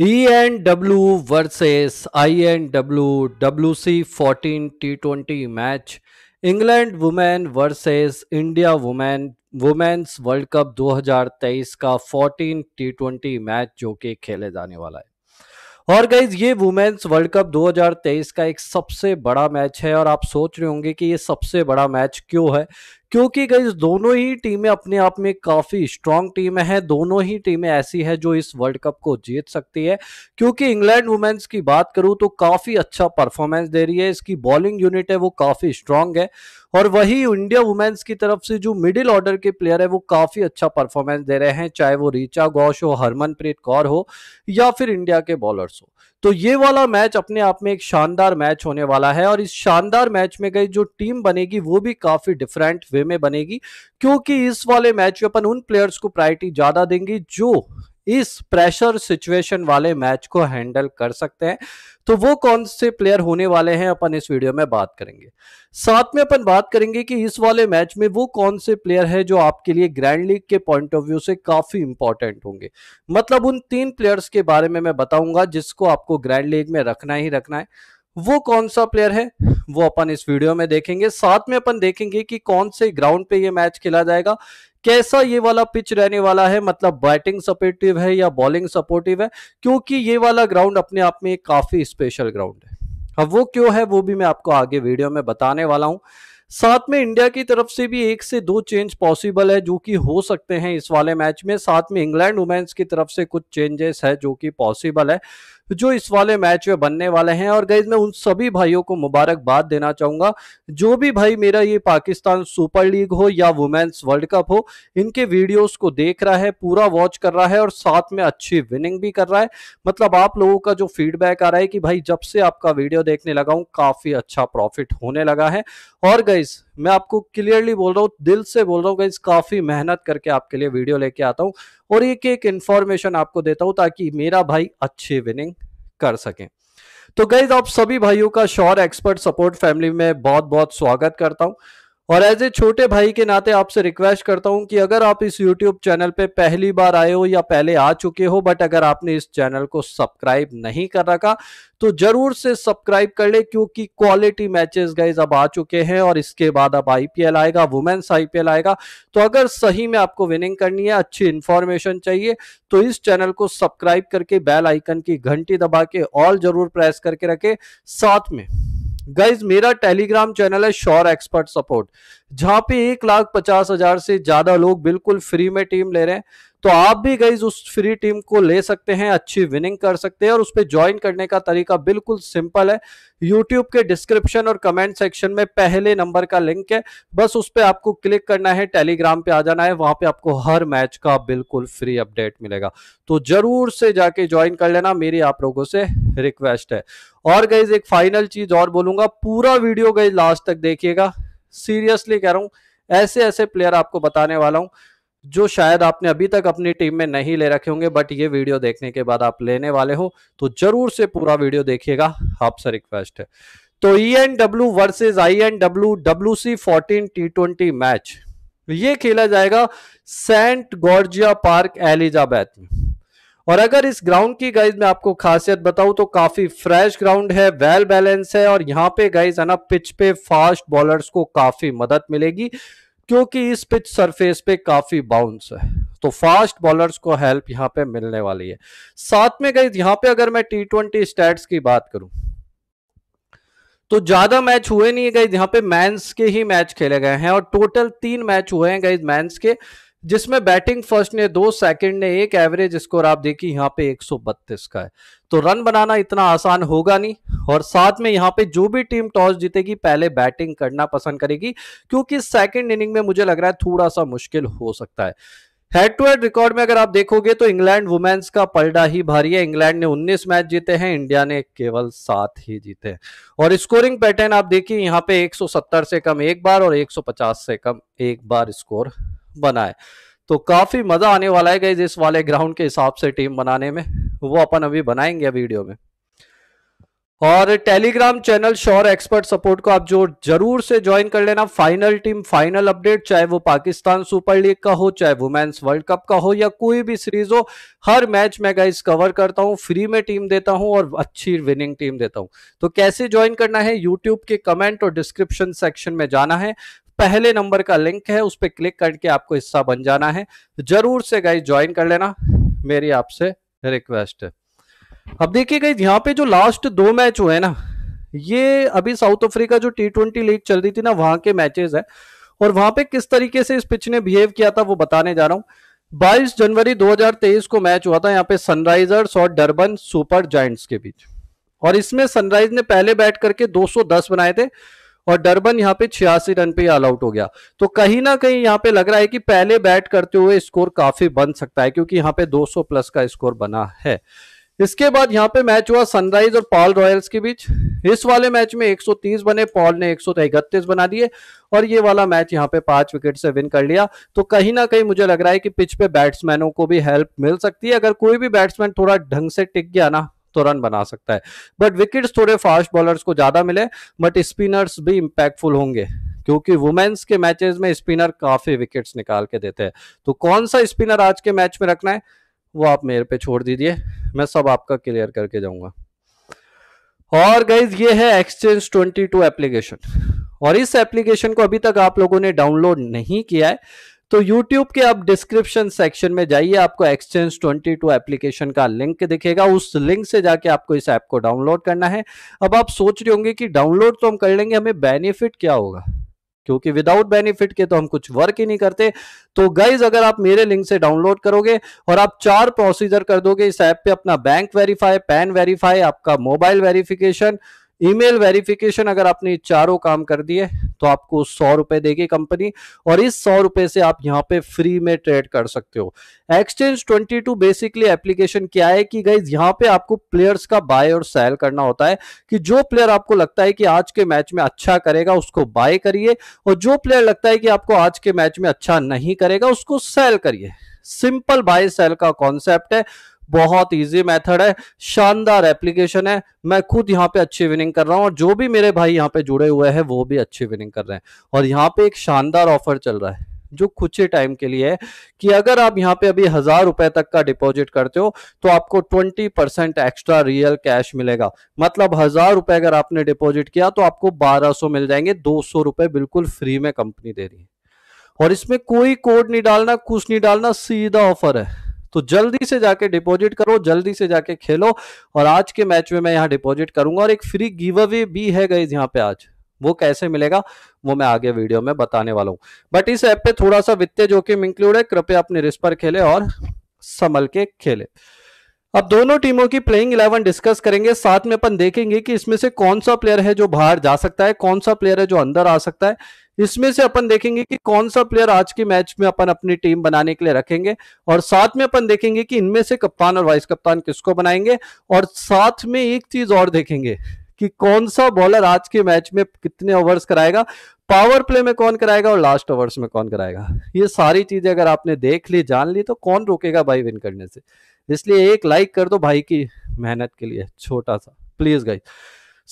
E and W versus I N W W C fourteen T twenty match England women versus India women women's world cup 2023 का 14 T twenty match जो कि खेले जाने वाला है और गाइज ये वुमेन्स वर्ल्ड कप 2023 का एक सबसे बड़ा मैच है और आप सोच रहे होंगे कि ये सबसे बड़ा मैच क्यों है क्योंकि गई दोनों ही टीमें अपने आप में काफ़ी स्ट्रांग टीम है दोनों ही टीमें ऐसी है जो इस वर्ल्ड कप को जीत सकती है क्योंकि इंग्लैंड वुमेन्स की बात करूँ तो काफ़ी अच्छा परफॉर्मेंस दे रही है इसकी बॉलिंग यूनिट है वो काफ़ी स्ट्रांग है और वही इंडिया वुमेन्स की तरफ से जो मिडिल ऑर्डर के प्लेयर है वो काफ़ी अच्छा परफॉर्मेंस दे रहे हैं चाहे वो रीचा गौश हो हरमनप्रीत कौर हो या फिर इंडिया के बॉलर्स हो तो ये वाला मैच अपने आप में एक शानदार मैच होने वाला है और इस शानदार मैच में गई जो टीम बनेगी वो भी काफी डिफरेंट वे में बनेगी क्योंकि इस वाले मैच में अपन उन प्लेयर्स को प्रायोरिटी ज्यादा देंगे जो इस प्रेशर सिचुएशन वाले मैच को हैंडल कर सकते हैं तो वो कौन से प्लेयर होने वाले हैं अपन इस वीडियो में बात करेंगे साथ में अपन बात करेंगे कि इस वाले मैच में वो कौन से प्लेयर है जो आपके लिए ग्रैंड लीग के पॉइंट ऑफ व्यू से काफी इंपॉर्टेंट होंगे मतलब उन तीन प्लेयर्स के बारे में मैं बताऊंगा जिसको आपको ग्रैंड लीग में रखना ही रखना है वो कौन सा प्लेयर है वो अपन इस वीडियो में देखेंगे साथ में अपन देखेंगे कि कौन से ग्राउंड पे ये मैच खेला जाएगा कैसा ये वाला पिच रहने वाला है मतलब बैटिंग सपोर्टिव है या बॉलिंग सपोर्टिव है क्योंकि ये वाला ग्राउंड अपने आप में काफ़ी स्पेशल ग्राउंड है अब वो क्यों है वो भी मैं आपको आगे वीडियो में बताने वाला हूँ साथ में इंडिया की तरफ से भी एक से दो चेंज पॉसिबल है जो कि हो सकते हैं इस वाले मैच में साथ में इंग्लैंड वुमेन्स की तरफ से कुछ चेंजेस है जो कि पॉसिबल है तो जो इस वाले मैच में बनने वाले हैं और गई मैं उन सभी भाइयों को मुबारकबाद देना चाहूँगा जो भी भाई मेरा ये पाकिस्तान सुपर लीग हो या वुमेन्स वर्ल्ड कप हो इनके वीडियोस को देख रहा है पूरा वॉच कर रहा है और साथ में अच्छी विनिंग भी कर रहा है मतलब आप लोगों का जो फीडबैक आ रहा है कि भाई जब से आपका वीडियो देखने लगा हूँ काफ़ी अच्छा प्रॉफिट होने लगा है और गई मैं आपको क्लियरली बोल रहा हूँ दिल से बोल रहा हूँ काफ़ी मेहनत करके आपके लिए वीडियो लेके आता हूँ और एक एक इन्फॉर्मेशन आपको देता हूँ ताकि मेरा भाई अच्छी विनिंग कर सके तो गाइज आप सभी भाइयों का श्योर एक्सपर्ट सपोर्ट फैमिली में बहुत बहुत स्वागत करता हूँ और एज ए छोटे भाई के नाते आपसे रिक्वेस्ट करता हूं कि अगर आप इस यूट्यूब चैनल पे पहली बार आए हो या पहले आ चुके हो बट अगर आपने इस चैनल को सब्सक्राइब नहीं कर रखा तो जरूर से सब्सक्राइब कर ले क्योंकि क्वालिटी मैचेस गाइज अब आ चुके हैं और इसके बाद अब आईपीएल आएगा वुमेन्स आईपीएल आएगा तो अगर सही में आपको विनिंग करनी है अच्छी इंफॉर्मेशन चाहिए तो इस चैनल को सब्सक्राइब करके बेल आइकन की घंटी दबा के ऑल जरूर प्रेस करके रखे साथ में गाइज मेरा टेलीग्राम चैनल है श्योर एक्सपर्ट सपोर्ट जहां पे एक लाख पचास हजार से ज्यादा लोग बिल्कुल फ्री में टीम ले रहे हैं तो आप भी गईज उस फ्री टीम को ले सकते हैं अच्छी विनिंग कर सकते हैं और उस पर ज्वाइन करने का तरीका बिल्कुल सिंपल है यूट्यूब के डिस्क्रिप्शन और कमेंट सेक्शन में पहले नंबर का लिंक है बस उस पर आपको क्लिक करना है टेलीग्राम पे आ जाना है वहां पे आपको हर मैच का बिल्कुल फ्री अपडेट मिलेगा तो जरूर से जाके ज्वाइन कर लेना मेरी आप लोगों से रिक्वेस्ट है और गईज एक फाइनल चीज और बोलूंगा पूरा वीडियो गई लास्ट तक देखिएगा सीरियसली कह रहा हूं ऐसे ऐसे प्लेयर आपको बताने वाला हूं जो शायद आपने अभी तक अपनी टीम में नहीं ले रखे होंगे बट ये वीडियो देखने के बाद आप लेने वाले हो तो जरूर से पूरा वीडियो देखिएगा आपसे रिक्वेस्ट है तो E N W versus I N W W C fourteen T twenty match ये खेला जाएगा सेंट गॉर्जिया पार्क एलिजाबैथ में और अगर इस ग्राउंड की गाइज में आपको खासियत बताऊं तो काफी फ्रेश ग्राउंड है वेल बैलेंस है और यहां पे गाइज है ना पिच पे फास्ट बॉलर्स को काफी मदद मिलेगी क्योंकि इस पिच सरफेस पे काफी बाउंस है तो फास्ट बॉलर्स को हेल्प यहां पे मिलने वाली है साथ में गई यहां पे अगर मैं टी ट्वेंटी स्टैट्स की बात करूं तो ज्यादा मैच हुए नहीं है गई यहाँ पे मैंस के ही मैच खेले गए हैं और टोटल तीन मैच हुए हैं गई मैंस के जिसमें बैटिंग फर्स्ट ने दो सेकंड ने एक एवरेज स्कोर आप देखिए यहाँ पे 132 का है तो रन बनाना इतना आसान होगा नहीं और साथ में यहाँ पे जो भी टीम टॉस जीतेगी पहले बैटिंग करना पसंद करेगी क्योंकि सेकंड इनिंग में मुझे लग रहा है थोड़ा सा मुश्किल हो सकता है हेड टू हेड रिकॉर्ड में अगर आप देखोगे तो इंग्लैंड वुमेन्स का पलड़ा ही भारी है इंग्लैंड ने 19 मैच जीते हैं इंडिया ने केवल सात ही जीते हैं और स्कोरिंग पैटर्न आप देखिए यहाँ पे 170 से कम एक बार और 150 से कम एक बार स्कोर बनाए तो काफ़ी मज़ा आने वाला है इस वाले ग्राउंड के हिसाब से टीम बनाने में वो अपन अभी बनाएंगे वीडियो में और Telegram channel sure expert support को आप जो जरूर से ज्वाइन कर लेना फाइनल टीम फाइनल अपडेट चाहे वो पाकिस्तान सुपर लीग का हो चाहे वुमेन्स वर्ल्ड कप का हो या कोई भी सीरीज हो हर मैच मैं गाइस कवर करता हूं फ्री में टीम देता हूं और अच्छी विनिंग टीम देता हूं तो कैसे ज्वाइन करना है यूट्यूब के कमेंट और डिस्क्रिप्शन सेक्शन में जाना है पहले नंबर का लिंक है उस पर क्लिक करके आपको हिस्सा बन जाना है जरूर से गाइज ज्वाइन कर लेना मेरी आपसे रिक्वेस्ट है अब देखिए गई यहाँ पे जो लास्ट दो मैच हुए ना ये अभी साउथ अफ्रीका जो टी ट्वेंटी लीग चल रही थी ना वहां के मैचेस है और वहां पे किस तरीके से इस पिच ने बिहेव किया था वो बताने जा रहा हूं 22 जनवरी 2023 को मैच हुआ था यहाँ पे सनराइजर्स और डरबन सुपर जाइंट्स के बीच और इसमें सनराइज ने पहले बैट करके 210 बनाए थे और डरबन यहाँ पे छियासी रन पे ऑल आउट हो गया तो कहीं ना कहीं यहाँ पे लग रहा है कि पहले बैट करते हुए स्कोर काफी बन सकता है क्योंकि यहाँ पे 200 प्लस का स्कोर बना है इसके बाद यहाँ पे मैच हुआ सनराइज और पॉल रॉयल्स के बीच इस वाले मैच में 130 बने पॉल ने एक बना दिए और ये वाला मैच यहाँ पे पांच विकेट से विन कर लिया तो कहीं ना कहीं मुझे लग रहा है कि पिच पे बैट्समैनों को भी हेल्प मिल सकती है अगर कोई भी बैट्समैन थोड़ा ढंग से टिक गया ना तो रन बना सकता है बट विकेट्स थोड़े फास्ट बॉलर्स को ज़्यादा मिले बट स्पिनर्स भी इंपैक्टफुल होंगे क्योंकि वुमेन्स के मैचेस में स्पिनर काफ़ी विकेट्स निकाल के देते हैं तो कौन सा स्पिनर आज के मैच में रखना है वो आप मेरे पे छोड़ दीजिए मैं सब आपका क्लियर करके जाऊंगा और गाइज ये है एक्सचेंज 22 एप्लीकेशन और इस एप्लीकेशन को अभी तक आप लोगों ने डाउनलोड नहीं किया है तो YouTube के आप डिस्क्रिप्शन सेक्शन में जाइए आपको एक्सचेंज 22 एप्लीकेशन का लिंक दिखेगा उस लिंक से जाके आपको इस ऐप को डाउनलोड करना है अब आप सोच रहे होंगे कि डाउनलोड तो हम कर लेंगे हमें बेनिफिट क्या होगा क्योंकि विदाउट बेनिफिट के तो हम कुछ वर्क ही नहीं करते तो गाइज अगर आप मेरे लिंक से डाउनलोड करोगे और आप चार प्रोसीजर कर दोगे इस ऐप पे अपना बैंक वेरीफाई पैन वेरीफाई आपका मोबाइल वेरिफिकेशन ईमेल वेरिफिकेशन अगर आपने चारों काम कर दिए तो आपको सौ रुपए देगी कंपनी और इस सौ रुपए से आप यहाँ पे फ्री में ट्रेड कर सकते हो एक्सचेंज 22 बेसिकली एप्लीकेशन क्या है कि गाइज यहाँ पे आपको प्लेयर्स का बाय और सेल करना होता है कि जो प्लेयर आपको लगता है कि आज के मैच में अच्छा करेगा उसको बाय करिए और जो प्लेयर लगता है कि आपको आज के मैच में अच्छा नहीं करेगा उसको सेल करिए सिंपल बाय सेल का कॉन्सेप्ट है बहुत ईजी मेथड है शानदार एप्लीकेशन है मैं खुद यहाँ पे अच्छी विनिंग कर रहा हूँ और जो भी मेरे भाई यहाँ पे जुड़े हुए हैं वो भी अच्छी विनिंग कर रहे हैं और यहाँ पे एक शानदार ऑफर चल रहा है जो कुछ ही टाइम के लिए है कि अगर आप यहाँ पे अभी हजार रुपए तक का डिपॉजिट करते हो तो आपको twenty percent extra real cash मिलेगा मतलब हजार रुपए अगर आपने डिपॉजिट किया तो आपको बारह सौ मिल जाएंगे दो सौ रुपए बिल्कुल फ्री में कंपनी दे रही है और इसमें कोई कोड नहीं डालना कुछ नहीं डालना सीधा ऑफर है तो जल्दी से जाके डिपॉजिट करो जल्दी से जाके खेलो और आज के मैच में मैं यहाँ डिपॉजिट करूंगा और एक फ्री गिव अवे भी है गई यहाँ पे आज वो कैसे मिलेगा वो मैं आगे वीडियो में बताने वाला हूँ बट इस ऐप पे थोड़ा सा वित्तीय जोखिम इंक्लूड है कृपया अपने रिस्क पर खेले और संभल के खेले अब दोनों टीमों की प्लेइंग इलेवन डिस्कस करेंगे साथ में अपन देखेंगे कि इसमें से कौन सा प्लेयर है जो बाहर जा सकता है कौन सा प्लेयर है जो अंदर आ सकता है इसमें से अपन देखेंगे कि कौन सा प्लेयर आज के मैच में अपन अपनी टीम बनाने के लिए रखेंगे और साथ में अपन देखेंगे कि इनमें से कप्तान और वाइस कप्तान किसको बनाएंगे और साथ में एक चीज और देखेंगे कि कौन सा बॉलर आज के मैच में कितने ओवर्स कराएगा पावर प्ले में कौन कराएगा और लास्ट ओवर्स में कौन कराएगा ये सारी चीजें अगर आपने देख ली जान ली तो कौन रोकेगा भाई विन करने से इसलिए एक लाइक कर दो भाई की मेहनत के लिए छोटा सा प्लीज गाइस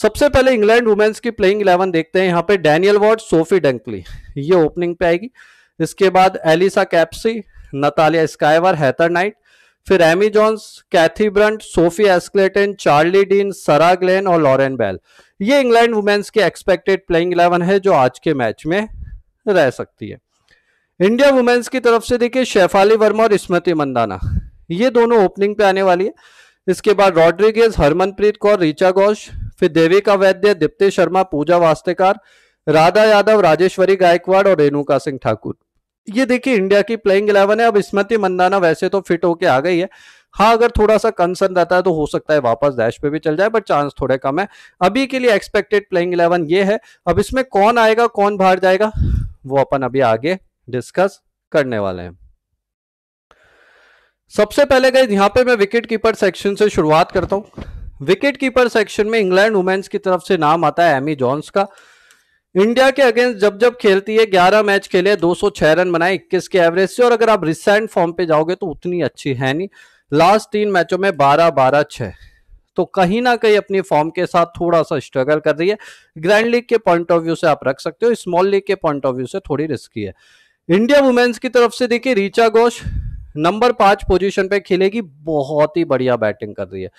सबसे पहले इंग्लैंड वुमेन्स की प्लेइंग इलेवन देखते हैं यहाँ पे डैनियल वॉर्ड सोफी डेंकली ये ओपनिंग पे आएगी इसके बाद Alice Capsey Natalia Sciver Heather Knight फिर Amy Jones Kathy Brunt Sophie Ecclestone Charlie Dean Sarah Glenn और लॉरेन बेल ये इंग्लैंड वुमेन्स की एक्सपेक्टेड प्लेइंग इलेवन है जो आज के मैच में रह सकती है इंडिया वुमेन्स की तरफ से देखिए शेफाली वर्मा और स्मृति मंदाना ये दोनों ओपनिंग पे आने वाली है इसके बाद रॉड्रिगेज हरमनप्रीत कौर रिचा घोष फिर देविका वैद्य दीप्ति शर्मा पूजा वास्तेकार राधा यादव राजेश्वरी गायकवाड़ और रेणुका सिंह ठाकुर ये देखिए इंडिया की प्लेइंग इलेवन है अब स्मृति मंदाना वैसे तो फिट होके आ गई है हाँ अगर थोड़ा सा कंसर्न रहता है तो हो सकता है वापस डैश पे भी चल जाए बट चांस थोड़े कम है अभी के लिए एक्सपेक्टेड प्लेइंग इलेवन ये है अब इसमें कौन आएगा कौन बाहर जाएगा वो अपन अभी आगे डिस्कस करने वाले हैं सबसे पहले गए यहां पे मैं विकेट कीपर सेक्शन से शुरुआत करता हूं विकेट कीपर सेक्शन में इंग्लैंड वुमेन्स की तरफ से नाम आता है एमी जॉन्स का इंडिया के अगेंस्ट जब जब खेलती है 11 मैच खेले 206 रन बनाए 21 के एवरेज से और अगर आप रिसेंट फॉर्म पे जाओगे तो उतनी अच्छी है नहीं लास्ट तीन मैचों में 12 12 6 तो कहीं ना कहीं अपनी फॉर्म के साथ थोड़ा सा स्ट्रगल कर रही है ग्रैंड लीग के पॉइंट ऑफ व्यू से आप रख सकते हो स्मॉल लीग के पॉइंट ऑफ व्यू से थोड़ी रिस्की है इंडिया वुमेन्स की तरफ से देखिए रीचा घोष नंबर पांच पोजीशन पे खेलेगी बहुत ही बढ़िया बैटिंग कर रही है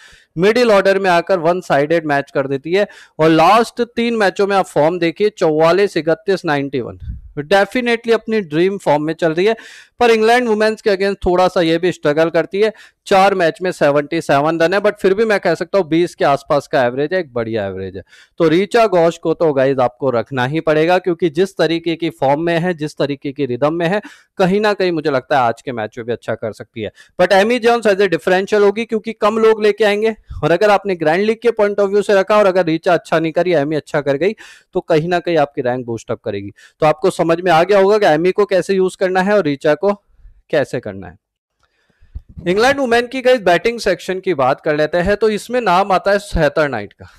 मिडिल ऑर्डर में आकर वन साइडेड मैच कर देती है और लास्ट तीन मैचों में आप फॉर्म देखिए चौवालीस इकतीस नाइनटी वन डेफिनेटली अपनी ड्रीम फॉर्म में चल रही है पर इंग्लैंड वुमेन्स के अगेंस्ट थोड़ा सा ये भी स्ट्रगल करती है चार मैच में सेवनटी सेवन रन है बट फिर भी मैं कह सकता हूँ बीस के आसपास का एवरेज है एक बढ़िया एवरेज है तो रीचा गौश को तो गाइज आपको रखना ही पड़ेगा क्योंकि जिस तरीके की फॉर्म में है जिस तरीके की रिदम में है कहीं ना कहीं मुझे लगता है आज के मैच में भी अच्छा कर सकती है but Amy Jones as a differential होगी क्योंकि कम लोग लेके आएंगे और अगर आपने ग्रैंड लीग के पॉइंट ऑफ व्यू से रखा और अगर रीचा अच्छा नहीं करी एमी अच्छा कर गई तो कहीं ना कहीं आपकी रैंक बूस्टअप करेगी तो आपको समझ में आ गया होगा कि एमी e को कैसे यूज करना है और रिचा को कैसे करना है इंग्लैंड वुमेन की गई बैटिंग सेक्शन की बात कर लेते हैं तो इसमें नाम आता है सहतर नाइट का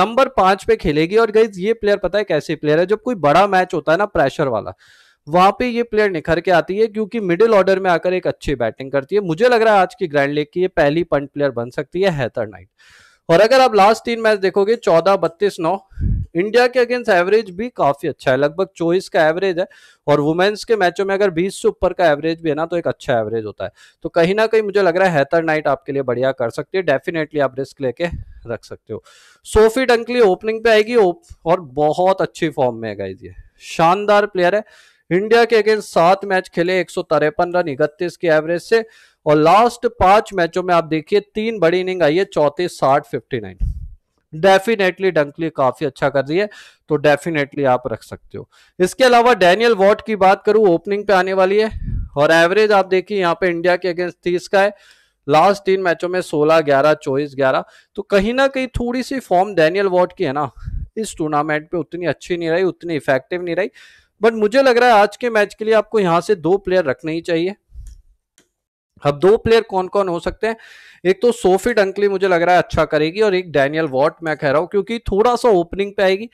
नंबर पांच पे खेलेगी और गई ये प्लेयर पता है कैसे प्लेयर है जब कोई बड़ा मैच होता है ना प्रेशर वाला वहां पे ये प्लेयर निखर के आती है क्योंकि मिडिल ऑर्डर में आकर एक अच्छी बैटिंग करती है मुझे लग रहा है आज की ग्रैंड लीग की ये पहली पंट प्लेयर बन सकती है हैतर नाइट और अगर आप लास्ट तीन मैच देखोगे चौदह बत्तीस नौ इंडिया के अगेंस्ट एवरेज भी काफी अच्छा है लगभग चौबीस का एवरेज है और वुमेन्स के मैचों में अगर बीस से ऊपर का एवरेज भी है ना तो एक अच्छा एवरेज होता है तो कहीं ना कहीं मुझे लग रहा है हैथर नाइट आपके लिए बढ़िया कर सकती है डेफिनेटली आप रिस्क लेके रख सकते हो सोफी डंकली ओपनिंग पे आएगी और बहुत अच्छी फॉर्म में है ये शानदार प्लेयर है इंडिया के अगेंस्ट सात मैच खेले एक रन इकतीस की एवरेज से और लास्ट पांच मैचों में आप देखिए तीन बड़ी इनिंग आई है चौतीस साठ फिफ्टी नाइन डेफिनेटली डंकली काफी अच्छा कर रही है तो डेफिनेटली आप रख सकते हो इसके अलावा डैनियल वॉट की बात करूं ओपनिंग पे आने वाली है और एवरेज आप देखिए यहाँ पे इंडिया के अगेंस्ट तीस का है लास्ट तीन मैचों में सोलह ग्यारह चौबीस ग्यारह तो कहीं ना कहीं थोड़ी सी फॉर्म डैनियल वॉट की है ना इस टूर्नामेंट पे उतनी अच्छी नहीं रही उतनी इफेक्टिव नहीं रही बट मुझे लग रहा है आज के मैच के लिए आपको यहाँ से दो प्लेयर रखने ही चाहिए अब दो प्लेयर कौन कौन हो सकते हैं एक तो सोफी डंकली मुझे लग रहा है अच्छा करेगी और एक डैनियल वॉट मैं कह रहा हूं क्योंकि थोड़ा सा ओपनिंग पे आएगी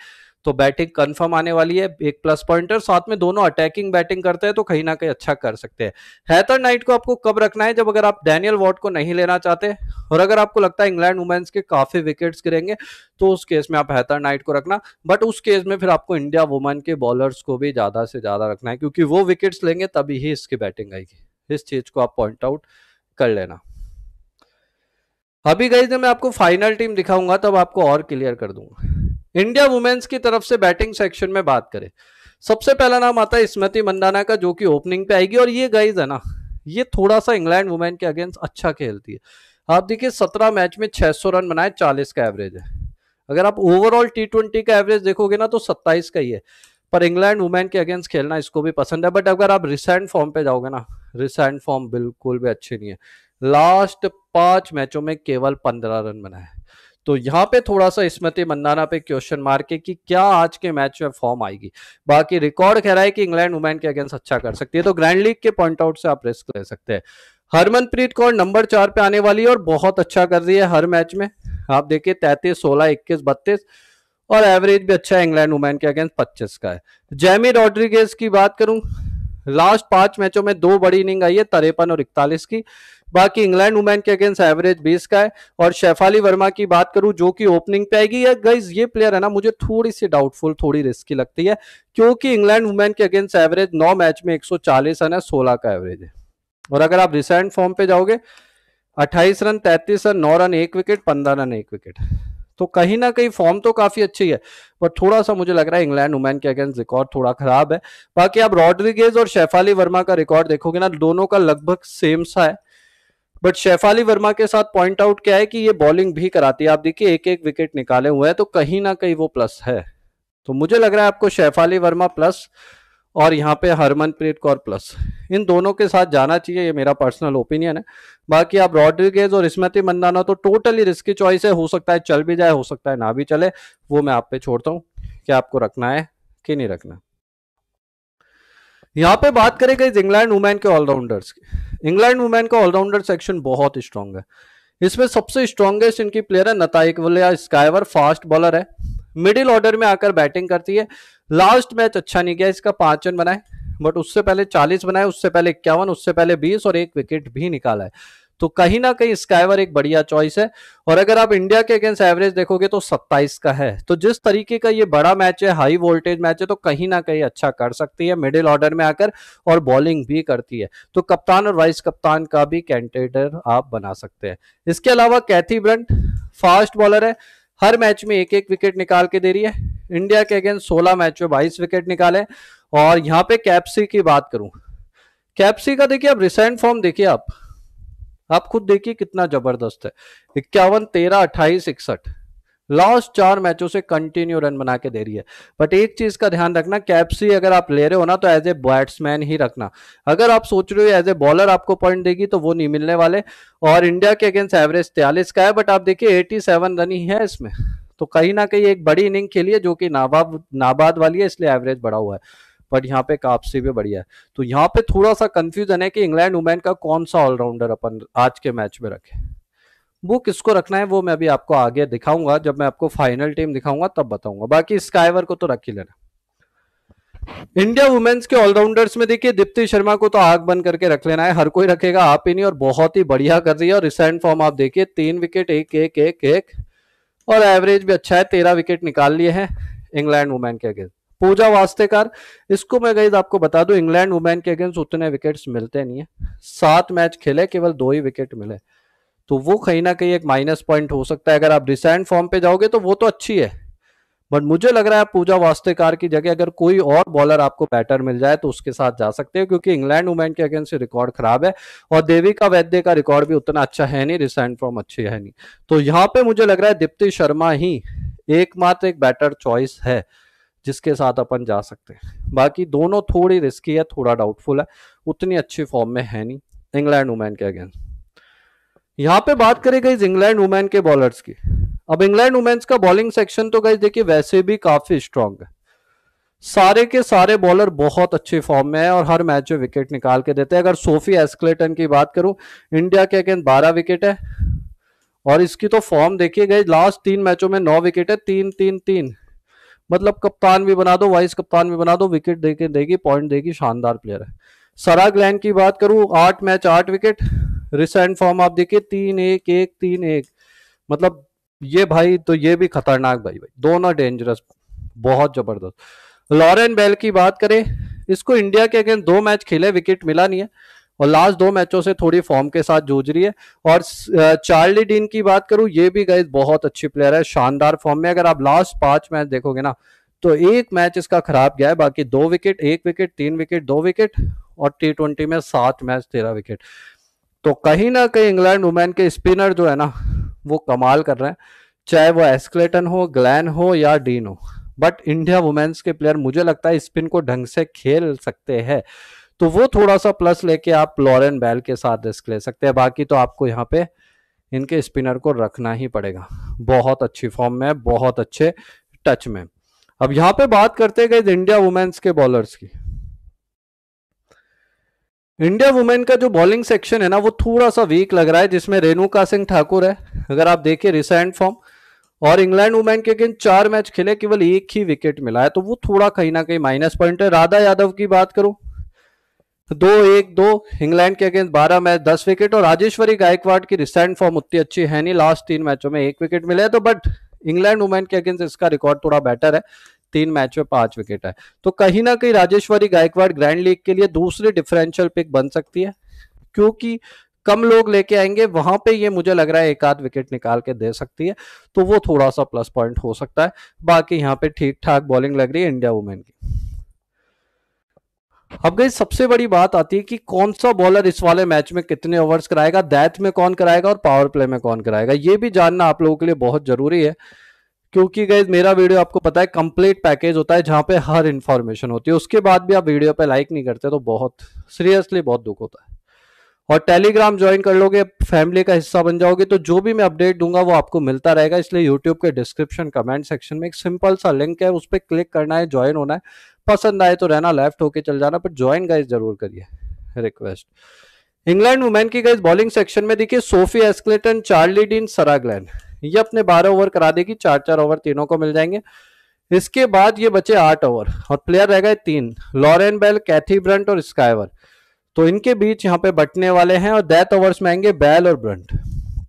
तो बैटिंग कंफर्म आने वाली है एक प्लस पॉइंटर साथ में दोनों अटैकिंग बैटिंग करते हैं तो कहीं ना कहीं अच्छा कर सकते हैं हैथर नाइट को आपको कब रखना है जब अगर आप डैनियल वॉट को नहीं लेना चाहते और अगर आपको लगता है इंग्लैंड वुमेन्स के काफी विकेट्स गिरेंगे तो उस केस में आप हैथर नाइट को रखना बट उस केस में फिर आपको इंडिया वुमेन के बॉलर्स को भी ज्यादा से ज्यादा रखना है क्योंकि वो विकेट्स लेंगे तभी ही इसकी बैटिंग आएगी इस चीज को आप पॉइंट आउट कर लेना अभी गई जब मैं आपको फाइनल टीम दिखाऊंगा तब आपको और क्लियर कर दूंगा इंडिया वुमेन्स की तरफ से बैटिंग सेक्शन में बात करें सबसे पहला नाम आता है स्मृति मंदाना का जो कि ओपनिंग पे आएगी और ये गाइज है ना ये थोड़ा सा इंग्लैंड वुमेन के अगेंस्ट अच्छा खेलती है आप देखिए सत्रह मैच में 600 रन बनाए 40 का एवरेज है अगर आप ओवरऑल टी ट्वेंटी का एवरेज देखोगे ना तो 27 का ही है पर इंग्लैंड वुमेन के अगेंस्ट खेलना इसको भी पसंद है बट अगर आप रिसेंट फॉर्म पे जाओगे ना रिसेंट फॉर्म बिल्कुल भी अच्छे नहीं है लास्ट पांच मैचों में केवल पंद्रह रन बनाए तो यहाँ पे थोड़ा सा स्मृति मंदाना पे क्वेश्चन मार्क है कि क्या आज के मैच में फॉर्म आएगी बाकी रिकॉर्ड कह रहा है कि इंग्लैंड वुमेन के अगेंस्ट अच्छा कर सकती है तो ग्रैंड लीग के पॉइंट आउट से आप रिस्क ले सकते हैं हरमनप्रीत कौर नंबर चार पे आने वाली है और बहुत अच्छा कर रही है हर मैच में आप देखिए तैतीस सोलह इक्कीस बत्तीस और एवरेज भी अच्छा है इंग्लैंड वुमेन के अगेंस्ट पच्चीस का है जैमी रॉड्रिगेज की बात करूं लास्ट पांच मैचों में दो बड़ी इनिंग आई है तरेपन और इकतालीस की बाकी इंग्लैंड वुमेन के अगेंस्ट एवरेज बीस का है और शेफाली वर्मा की बात करूं जो कि ओपनिंग पे आएगी या गाइज ये प्लेयर है ना मुझे थोड़ी सी डाउटफुल थोड़ी रिस्की लगती है क्योंकि इंग्लैंड वुमेन के अगेंस्ट एवरेज नौ मैच में 140 रन है सोलह का एवरेज है और अगर आप रिसेंट फॉर्म पे जाओगे अट्ठाईस रन तैतीस रन नौ रन एक विकेट पंद्रह रन एक विकेट तो कहीं ना कहीं फॉर्म तो काफी अच्छी है पर थोड़ा सा मुझे लग रहा है इंग्लैंड वुमेन के अगेंस्ट रिकॉर्ड थोड़ा खराब है बाकी आप रॉड्रिगेज और शेफाली वर्मा का रिकॉर्ड देखोगे ना दोनों का लगभग सेम सा है बट शेफाली वर्मा के साथ पॉइंट आउट क्या है कि ये बॉलिंग भी कराती है आप देखिए एक एक विकेट निकाले हुए हैं तो कहीं ना कहीं वो प्लस है तो मुझे लग रहा है आपको शेफाली वर्मा प्लस और यहाँ पे हरमनप्रीत कौर प्लस इन दोनों के साथ जाना चाहिए ये मेरा पर्सनल ओपिनियन है बाकी आप रॉड्रिगेज और स्मृति मंदाना तो टोटली रिस्की चॉइस है हो सकता है चल भी जाए हो सकता है ना भी चले वो मैं आप पे छोड़ता हूँ कि आपको रखना है कि नहीं रखना यहाँ पे बात करें गई इंग्लैंड वुमेन के ऑलराउंडर्स की इंग्लैंड वुमेन का ऑलराउंडर सेक्शन बहुत स्ट्रांग है इसमें सबसे स्ट्रांगेस्ट इनकी प्लेयर है वाले स्काइवर फास्ट बॉलर है मिडिल ऑर्डर में आकर बैटिंग करती है लास्ट मैच अच्छा नहीं गया इसका पांच रन बनाए बट उससे पहले चालीस बनाए उससे पहले इक्यावन उससे पहले बीस और एक विकेट भी निकाला है तो कहीं ना कहीं स्काइवर एक बढ़िया चॉइस है और अगर आप इंडिया के अगेंस्ट एवरेज देखोगे तो 27 का है तो जिस तरीके का ये बड़ा मैच है हाई वोल्टेज मैच है तो कहीं ना कहीं अच्छा कर सकती है मिडिल ऑर्डर में आकर और बॉलिंग भी करती है तो कप्तान और वाइस कप्तान का भी कैंडिडेटर आप बना सकते हैं इसके अलावा कैथी ब्रंट फास्ट बॉलर है हर मैच में एक एक विकेट निकाल के दे रही है इंडिया के अगेंस्ट सोलह मैच में बाईस विकेट निकाले और यहाँ पे कैप्सी की बात करूं कैप्सी का देखिए आप रिसेंट फॉर्म देखिए आप आप खुद देखिए कितना जबरदस्त है इक्यावन तेरह अट्ठाईस इकसठ लास्ट चार मैचों से कंटिन्यू रन बना के दे रही है बट एक चीज का ध्यान रखना कैप्सी अगर आप ले रहे हो ना तो एज ए बैट्समैन ही रखना अगर आप सोच रहे हो एज ए बॉलर आपको पॉइंट देगी तो वो नहीं मिलने वाले और इंडिया के अगेंस्ट एवरेज तेलिस का है बट आप देखिए एटी सेवन रन ही है इसमें तो कहीं ना कहीं एक बड़ी इनिंग खेली है जो कि नाबाद नाबाद वाली है इसलिए एवरेज बढ़ा हुआ है बट यहाँ पे कापसी भी बढ़िया है तो यहाँ पे थोड़ा सा कंफ्यूजन है कि इंग्लैंड वुमेन का कौन सा ऑलराउंडर अपन आज के मैच में रखे वो किसको रखना है वो मैं अभी आपको आगे दिखाऊंगा जब मैं आपको फाइनल टीम दिखाऊंगा तब बताऊंगा बाकी स्काईवर को तो रख ही लेना इंडिया वुमेन्स के ऑलराउंडर्स में देखिए दीप्ति शर्मा को तो आग बन करके रख लेना है हर कोई रखेगा आप ही नहीं और बहुत ही बढ़िया कर रही है और रिसेंट फॉर्म आप देखिए तीन विकेट एक एक एक एक और एवरेज भी अच्छा है तेरह विकेट निकाल लिए हैं इंग्लैंड वुमेन के अगेंस्ट पूजा वास्तेकार इसको मैं गई आपको बता दू इंग्लैंड वुमेन के अगेंस्ट उतने विकेट मिलते नहीं है सात मैच खेले केवल दो ही विकेट मिले तो वो कहीं ना कहीं एक माइनस पॉइंट हो सकता है अगर आप रिसेंट फॉर्म पे जाओगे तो वो तो अच्छी है बट मुझे लग रहा है पूजा वास्तेकार की जगह अगर कोई और बॉलर आपको बैटर मिल जाए तो उसके साथ जा सकते हो क्योंकि इंग्लैंड वुमेन के अगेंस्ट रिकॉर्ड खराब है और देवी का वैद्य का रिकॉर्ड भी उतना अच्छा है नहीं रिसेंट फॉर्म अच्छी है नहीं तो यहाँ पे मुझे लग रहा है दीप्ति शर्मा ही एकमात्र एक बैटर चॉइस है जिसके साथ अपन जा सकते हैं बाकी दोनों थोड़ी रिस्की है थोड़ा डाउटफुल है उतनी अच्छी फॉर्म में है नहीं इंग्लैंड वुमेन के अगेंस्ट यहाँ पे बात करें गई इंग्लैंड वुमेन के बॉलर्स की अब इंग्लैंड वुमेन्स का बॉलिंग सेक्शन तो गई देखिए वैसे भी काफी स्ट्रांग है सारे के सारे बॉलर बहुत अच्छे फॉर्म में है और हर मैच में विकेट निकाल के देते हैं अगर सोफी एस्कलेटन की बात करूं इंडिया के अगेंस्ट बारह विकेट है और इसकी तो फॉर्म देखिए गई लास्ट तीन मैचों में नौ विकेट है तीन तीन तीन मतलब कप्तान भी बना दो वाइस कप्तान भी बना दो विकेट देके देगी पॉइंट देगी शानदार प्लेयर है सरा ग्लैन की बात करूं आठ मैच आठ विकेट रिसेंट फॉर्म आप देखिए तीन एक एक तीन एक मतलब ये भाई तो ये भी खतरनाक भाई भाई दोनों डेंजरस बहुत जबरदस्त लॉरेन बेल की बात करें इसको इंडिया के अगेंस्ट दो मैच खेले विकेट मिला नहीं है और लास्ट दो मैचों से थोड़ी फॉर्म के साथ जूझ रही है और चार्ली डीन की बात करूं ये भी गई बहुत अच्छी प्लेयर है शानदार फॉर्म में अगर आप लास्ट पांच मैच देखोगे ना तो एक मैच इसका खराब गया है बाकी दो विकेट एक विकेट तीन विकेट दो विकेट और टी ट्वेंटी में सात मैच तेरह विकेट तो कहीं ना कहीं इंग्लैंड वुमेन के स्पिनर जो है ना वो कमाल कर रहे हैं चाहे वो एस्कलेटन हो ग्लैन हो या डीन हो बट इंडिया वुमेन्स के प्लेयर मुझे लगता है स्पिन को ढंग से खेल सकते हैं तो वो थोड़ा सा प्लस लेके आप लॉरेन बैल के साथ रिस्क ले सकते हैं बाकी तो आपको यहाँ पे इनके स्पिनर को रखना ही पड़ेगा बहुत अच्छी फॉर्म में बहुत अच्छे टच में अब यहाँ पे बात करते गए इंडिया वुमेन्स के बॉलर्स की इंडिया वुमेन का जो बॉलिंग सेक्शन है ना वो थोड़ा सा वीक लग रहा है जिसमें रेणुका सिंह ठाकुर है अगर आप देखिए रिसेंट फॉर्म और इंग्लैंड वुमेन के अगेंस्ट चार मैच खेले केवल एक ही विकेट मिला है तो वो थोड़ा कहीं ना कहीं माइनस पॉइंट है राधा यादव की बात करूं दो एक दो इंग्लैंड के अगेंस्ट बारह मैच दस विकेट और राजेश्वरी गायकवाड़ की रिसेंट फॉर्म उतनी अच्छी है नहीं लास्ट तीन मैचों में एक विकेट मिले तो बट इंग्लैंड वुमेन के अगेंस्ट इसका रिकॉर्ड थोड़ा बेटर है तीन मैच में पांच विकेट है तो कहीं ना कहीं राजेश्वरी गायकवाड़ ग्रैंड लीग के लिए दूसरी डिफरेंशियल पिक बन सकती है क्योंकि कम लोग लेके आएंगे वहां पे ये मुझे लग रहा है एक आध विकेट निकाल के दे सकती है तो वो थोड़ा सा प्लस पॉइंट हो सकता है बाकी यहाँ पे ठीक ठाक बॉलिंग लग रही है इंडिया वुमेन की अब गई सबसे बड़ी बात आती है कि कौन सा बॉलर इस वाले मैच में कितने ओवर्स कराएगा दैथ में कौन कराएगा और पावर प्ले में कौन कराएगा ये भी जानना आप लोगों के लिए बहुत जरूरी है क्योंकि गैज मेरा वीडियो आपको पता है कंप्लीट पैकेज होता है जहाँ पे हर इन्फॉर्मेशन होती है उसके बाद भी आप वीडियो पे लाइक नहीं करते तो बहुत सीरियसली बहुत दुख होता है और टेलीग्राम ज्वाइन कर लोगे फैमिली का हिस्सा बन जाओगे तो जो भी मैं अपडेट दूंगा वो आपको मिलता रहेगा इसलिए यूट्यूब के डिस्क्रिप्शन कमेंट सेक्शन में एक सिंपल सा लिंक है उस पर क्लिक करना है ज्वाइन होना है पसंद आए तो रहना लेफ्ट होके चल जाना पर ज्वाइन गाइज जरूर करिए रिक्वेस्ट इंग्लैंड वुमेन की गाइज बॉलिंग सेक्शन में देखिए Sophie Ecclestone Charlie Dean Sarah Glenn ये अपने बारह ओवर करा देगी चार चार ओवर तीनों को मिल जाएंगे इसके बाद ये बचे आठ ओवर और प्लेयर रह गए तीन लॉरेन बेल कैथी ब्रंट और स्काईवर तो इनके बीच यहाँ पे बटने वाले हैं और डेथ ओवर्स में आएंगे बैल और ब्रंट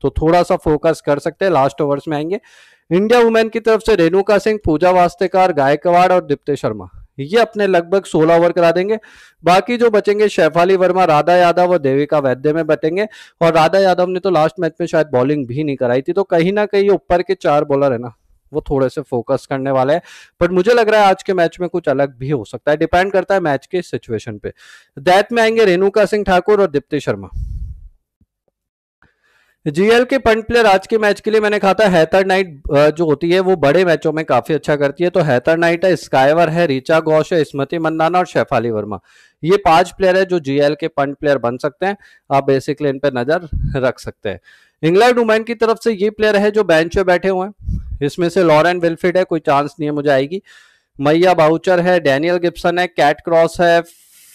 तो थोड़ा सा फोकस कर सकते हैं लास्ट ओवर्स में आएंगे इंडिया वुमेन की तरफ से रेणुका सिंह पूजा वास्तेकार गायकवाड़ और दीप्ते शर्मा ये अपने लगभग 16 ओवर करा देंगे बाकी जो बचेंगे शेफाली वर्मा राधा यादव और देविका वैद्य में बचेंगे और राधा यादव ने तो लास्ट मैच में शायद बॉलिंग भी नहीं कराई थी तो कहीं ना कहीं ऊपर के चार बॉलर है ना वो थोड़े से फोकस करने वाले हैं बट मुझे लग रहा है आज के मैच में कुछ अलग भी हो सकता है डिपेंड करता है मैच के सिचुएशन पे दैत में आएंगे रेणुका सिंह ठाकुर और दीप्ति शर्मा जीएल के पंट प्लेयर आज के मैच के लिए मैंने कहा था हैथर नाइट जो होती है वो बड़े मैचों में काफी अच्छा करती है तो हैथर नाइट है स्काईवर है रिचा घोष है स्मृति मंदाना और शेफाली वर्मा ये पांच प्लेयर है जो जीएल के पंट प्लेयर बन सकते हैं आप बेसिकली इन पर नजर रख सकते हैं इंग्लैंड वुमेन की तरफ से ये प्लेयर है जो बेंच पे बैठे हुए हैं इसमें से लॉरेन विलफिड है कोई चांस नहीं है मुझे आएगी मैया बाउचर है डेनियल गिप्सन है कैट क्रॉस है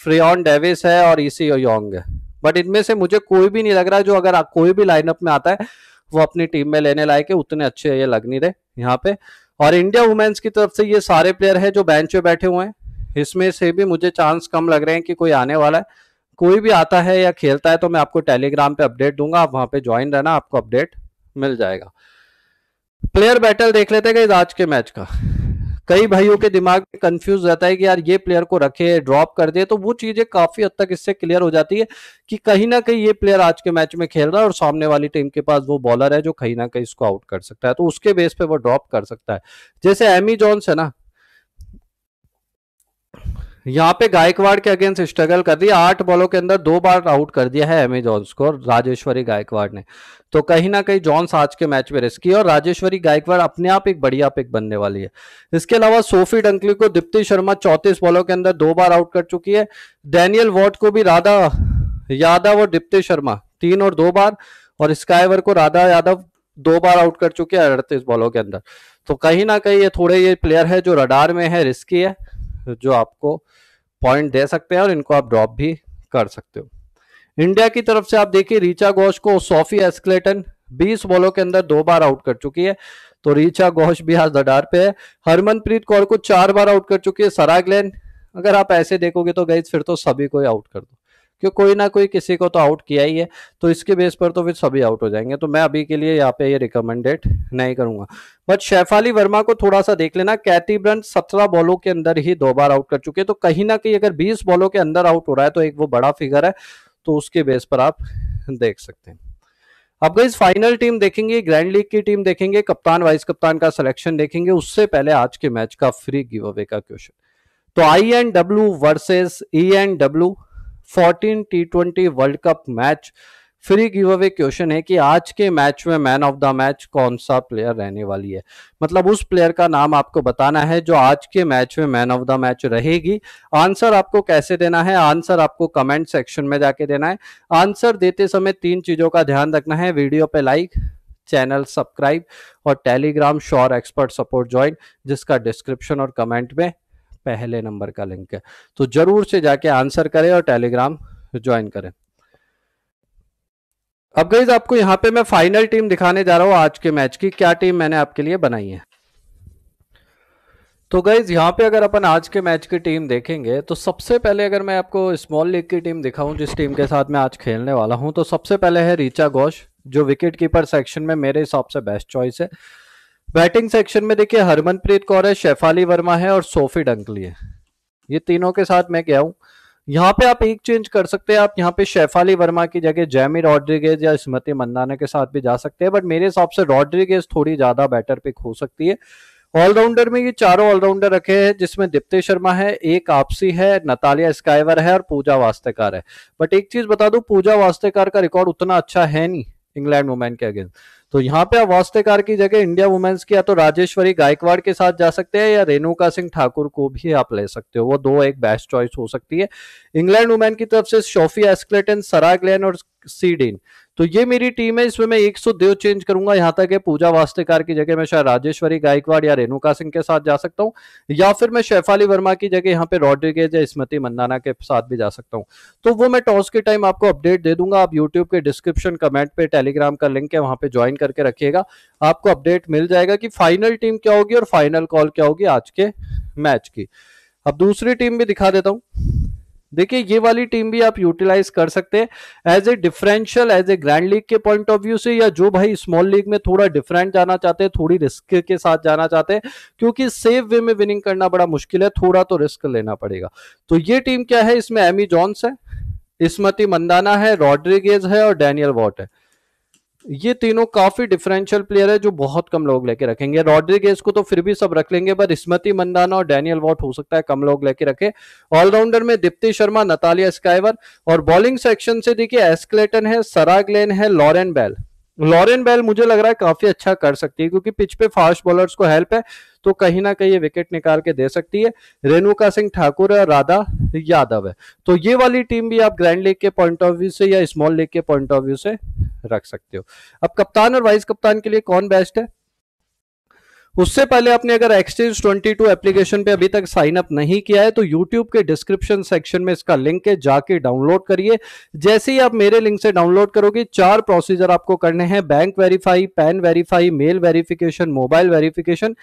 फ्रियॉन डेविस है और ईसी e योंग है बट इनमें से मुझे कोई भी नहीं लग रहा जो अगर कोई भी लाइनअप में आता है वो अपनी टीम में लेने लायक है उतने अच्छे ये लग नहीं रहे यहाँ पे और इंडिया वुमेन्स की तरफ से ये सारे प्लेयर है जो बेंच पे बैठे हुए हैं इसमें से भी मुझे चांस कम लग रहे हैं कि कोई आने वाला है कोई भी आता है या खेलता है तो मैं आपको टेलीग्राम पे अपडेट दूंगा आप वहां पे ज्वाइन रहना आपको अपडेट मिल जाएगा प्लेयर बैटल देख लेते हैं आज के मैच का कई भाइयों के दिमाग में कंफ्यूज रहता है कि यार ये प्लेयर को रखे ड्रॉप कर दे तो वो चीजें काफी हद तक इससे क्लियर हो जाती है कि कहीं ना कहीं ये प्लेयर आज के मैच में खेल रहा है और सामने वाली टीम के पास वो बॉलर है जो कहीं ना कहीं इसको आउट कर सकता है तो उसके बेस पे वो ड्रॉप कर सकता है जैसे एमी जॉन्स है ना यहाँ पे गायकवाड़ के अगेंस्ट स्ट्रगल कर दिया आठ बॉलों के अंदर दो बार आउट कर दिया है एम जॉन्स को और राजेश्वरी गायकवाड़ ने तो कहीं ना कहीं जॉन्स आज के मैच में रिस्की और राजेश्वरी गायकवाड़ अपने आप एक बढ़िया पिक बनने वाली है इसके अलावा सोफी डंकली को दीप्ति शर्मा चौंतीस बॉलों के अंदर दो बार आउट कर चुकी है डैनियल वॉट को भी राधा यादव और दीप्ति शर्मा तीन और दो बार और स्काईवर को राधा यादव दो बार आउट कर चुके हैं अड़तीस बॉलों के अंदर तो कहीं ना कहीं ये थोड़े ये प्लेयर है जो रडार में है रिस्की है जो आपको पॉइंट दे सकते हैं और इनको आप ड्रॉप भी कर सकते हो इंडिया की तरफ से आप देखिए रीचा घोष को सोफी एस्कलेटन 20 बॉलों के अंदर दो बार आउट कर चुकी है तो रीचा घोष भी आज दडार पे है हरमनप्रीत कौर को चार बार आउट कर चुकी है सराग लेन अगर आप ऐसे देखोगे तो गई फिर तो सभी को आउट कर दो क्यों कोई ना कोई किसी को तो आउट किया ही है तो इसके बेस पर तो फिर सभी आउट हो जाएंगे तो मैं अभी के लिए यहाँ पे ये रिकमेंडेड नहीं करूंगा बट शैफाली वर्मा को थोड़ा सा देख लेना कैथी ब्रंट सत्रह बॉलों के अंदर ही दो बार आउट कर चुके हैं तो कहीं ना कहीं अगर बीस बॉलों के अंदर आउट हो रहा है तो एक वो बड़ा फिगर है तो उसके बेस पर आप देख सकते हैं अब गई फाइनल टीम देखेंगे ग्रैंड लीग की टीम देखेंगे कप्तान वाइस कप्तान का सिलेक्शन देखेंगे उससे पहले आज के मैच का फ्री गिव अवे का क्वेश्चन तो I N W versus E N W fourteen T twenty world cup match free giveaway question है कि आज के मैच में मैन ऑफ द मैच कौन सा प्लेयर रहने वाली है मतलब उस प्लेयर का नाम आपको बताना है जो आज के मैच में मैन ऑफ द मैच रहेगी आंसर आपको कैसे देना है आंसर आपको कमेंट सेक्शन में जाके देना है आंसर देते समय तीन चीजों का ध्यान रखना है वीडियो पे लाइक चैनल सब्सक्राइब और Telegram sure expert support join जिसका डिस्क्रिप्शन और कमेंट में पहले नंबर का लिंक है तो जरूर से जाके आंसर करें और टेलीग्राम ज्वाइन करें अब गई आपको यहां पे मैं फाइनल टीम दिखाने जा रहा हूं आज के मैच की क्या टीम मैंने आपके लिए बनाई है तो गाइज यहाँ पे अगर अपन आज के मैच की टीम देखेंगे तो सबसे पहले अगर मैं आपको स्मॉल लीग की टीम दिखाऊं जिस टीम के साथ मैं आज खेलने वाला हूं तो सबसे पहले है रीचा घोष जो विकेट कीपर सेक्शन में मेरे हिसाब से बेस्ट चॉइस है बैटिंग सेक्शन में देखिए हरमनप्रीत कौर है शेफाली वर्मा है और सोफी डंकली है ये तीनों के साथ मैं गया हूं यहाँ पे आप एक चेंज कर सकते हैं आप यहाँ पे शेफाली वर्मा की जगह जैमी रॉड्रिगेज या स्मृति मंदाना के साथ भी जा सकते हैं बट मेरे हिसाब से रॉड्रिगेज थोड़ी ज्यादा बैटर पिक हो सकती है ऑलराउंडर में ये चारों ऑलराउंडर रखे हैं जिसमें दिप्ते शर्मा है एक आपसी है नतालिया स्काईवर है और पूजा वास्तेकार है बट एक चीज बता दू पूजा वास्तेकार का रिकॉर्ड उतना अच्छा है नहीं इंग्लैंड वुमेन के अगेंस्ट तो यहाँ पे आप वास्तेकार की जगह इंडिया वुमेन्स की या तो राजेश्वरी गायकवाड़ के साथ जा सकते हैं या रेणुका सिंह ठाकुर को भी आप ले सकते हो वो दो एक बेस्ट चॉइस हो सकती है इंग्लैंड वुमेन की तरफ से शोफी एस्कलेटन सरा और सीडिन तो ये मेरी टीम है इसमें मैं एक सौ देव चेंज करूंगा यहाँ तक है पूजा वास्तेकार की जगह मैं शायद राजेश्वरी गायकवाड़ या रेणुका सिंह के साथ जा सकता हूँ या फिर मैं शेफाली वर्मा की जगह यहाँ पे रॉड्रिगेज या स्मृति मंदाना के साथ भी जा सकता हूँ तो वो मैं टॉस के टाइम आपको अपडेट दे दूंगा आप यूट्यूब के डिस्क्रिप्शन कमेंट पे टेलीग्राम का लिंक है वहां पे ज्वाइन करके रखिएगा आपको अपडेट मिल जाएगा कि फाइनल टीम क्या होगी और फाइनल कॉल क्या होगी आज के मैच की अब दूसरी टीम भी दिखा देता हूँ देखिए ये वाली टीम भी आप यूटिलाइज कर सकते हैं as a differential as a grand league के पॉइंट ऑफ व्यू से या जो भाई स्मॉल लीग में थोड़ा डिफरेंट जाना चाहते हैं थोड़ी रिस्क के साथ जाना चाहते हैं क्योंकि सेफ वे में विनिंग करना बड़ा मुश्किल है थोड़ा तो रिस्क लेना पड़ेगा तो ये टीम क्या है इसमें एमी जॉन्स है इसमती मंदाना है रॉड्रिगेज है और डैनियल वॉट है ये तीनों काफी डिफरेंशियल प्लेयर है जो बहुत कम लोग लेके रखेंगे रॉड्रिगेज को तो फिर भी सब रख लेंगे पर स्मृति मंदाना और डैनियल वॉट हो सकता है कम लोग लेके रखे ऑलराउंडर में दीप्ति शर्मा नतालिया स्काइवर और बॉलिंग सेक्शन से देखिए एस्कलेटन है सराग्लेन है लॉरेन बेल लॉरेन बेल मुझे लग रहा है काफी अच्छा कर सकती है क्योंकि पिच पे फास्ट बॉलर्स को हेल्प है तो कहीं ना कहीं ये विकेट निकाल के दे सकती है रेणुका सिंह ठाकुर है राधा यादव है तो ये वाली टीम भी आप ग्रैंड लीग के पॉइंट ऑफ व्यू से या स्मॉल लीग के पॉइंट ऑफ व्यू से रख सकते हो अब कप्तान और वाइस कप्तान के लिए कौन बेस्ट है उससे पहले आपने अगर एक्सचेंज 22 एप्लीकेशन पे अभी तक साइन अप नहीं किया है तो यूट्यूब के डिस्क्रिप्शन सेक्शन में इसका लिंक है जाके डाउनलोड करिए जैसे ही आप मेरे लिंक से डाउनलोड करोगे चार प्रोसीजर आपको करने हैं bank verify PAN verify mail verification mobile verification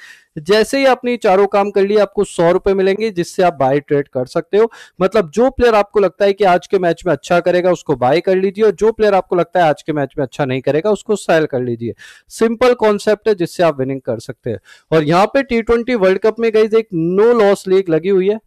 जैसे ही आपने चारों काम कर लिए आपको सौ रुपए मिलेंगे जिससे आप बाय ट्रेड कर सकते हो मतलब जो प्लेयर आपको लगता है कि आज के मैच में अच्छा करेगा उसको बाय कर लीजिए और जो प्लेयर आपको लगता है आज के मैच में अच्छा नहीं करेगा उसको सेल कर लीजिए सिंपल कॉन्सेप्ट है जिससे आप विनिंग कर सकते हैं और यहाँ पे टी ट्वेंटी वर्ल्ड कप में गई एक नो लॉस लीग लगी हुई है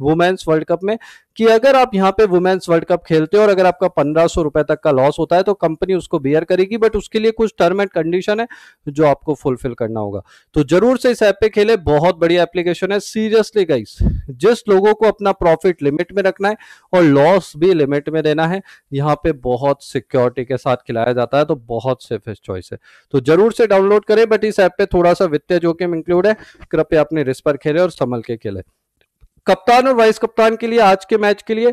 वुमेन्स वर्ल्ड कप में कि अगर आप यहाँ पे वुमेन्स वर्ल्ड कप खेलते हो और अगर आपका पंद्रह सौ रुपए तक का लॉस होता है तो कंपनी उसको बियर करेगी बट उसके लिए कुछ टर्म एंड कंडीशन है जो आपको फुलफिल करना होगा तो जरूर से इस ऐप पे खेले बहुत बढ़िया एप्लीकेशन है सीरियसली गाइस जिस लोगों को अपना प्रॉफिट लिमिट में रखना है और लॉस भी लिमिट में देना है यहाँ पे बहुत सिक्योरिटी के साथ खिलाया जाता है तो बहुत सेफेस्ट चॉइस है तो जरूर से डाउनलोड करें बट इस ऐप पे थोड़ा सा वित्तीय जोखिम इंक्लूड है कृपया अपने रिस्क पर खेले और संभल के खेले कप्तान और वाइस कप्तान के लिए आज के मैच के लिए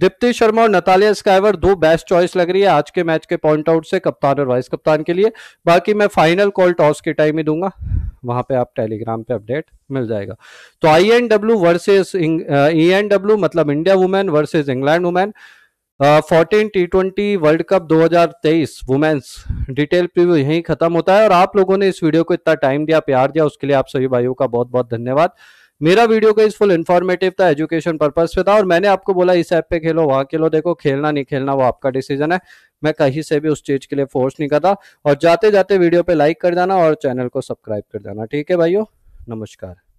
दीप्ति शर्मा और नतालिया स्काइवर दो बेस्ट चॉइस लग रही है आज के मैच के पॉइंट आउट से कप्तान और वाइस कप्तान के लिए बाकी मैं फाइनल कॉल टॉस के टाइम ही दूंगा वहां पे आप टेलीग्राम पे अपडेट मिल जाएगा तो I N W versus E N W मतलब India women versus England women fourteen T twenty world cup 2023 women's detail preview यहीं खत्म होता है और आप लोगों ने इस वीडियो को इतना टाइम दिया प्यार दिया उसके लिए आप सभी भाइयों का बहुत बहुत धन्यवाद मेरा वीडियो का इस फुल इन्फॉर्मेटिव था एजुकेशन पर्पज पे था और मैंने आपको बोला इस ऐप पे खेलो वहाँ खेलो देखो खेलना नहीं खेलना वो आपका डिसीजन है मैं कहीं से भी उस चीज के लिए फोर्स नहीं करता और जाते जाते वीडियो पे लाइक कर जाना और चैनल को सब्सक्राइब कर जाना ठीक है भाइयों नमस्कार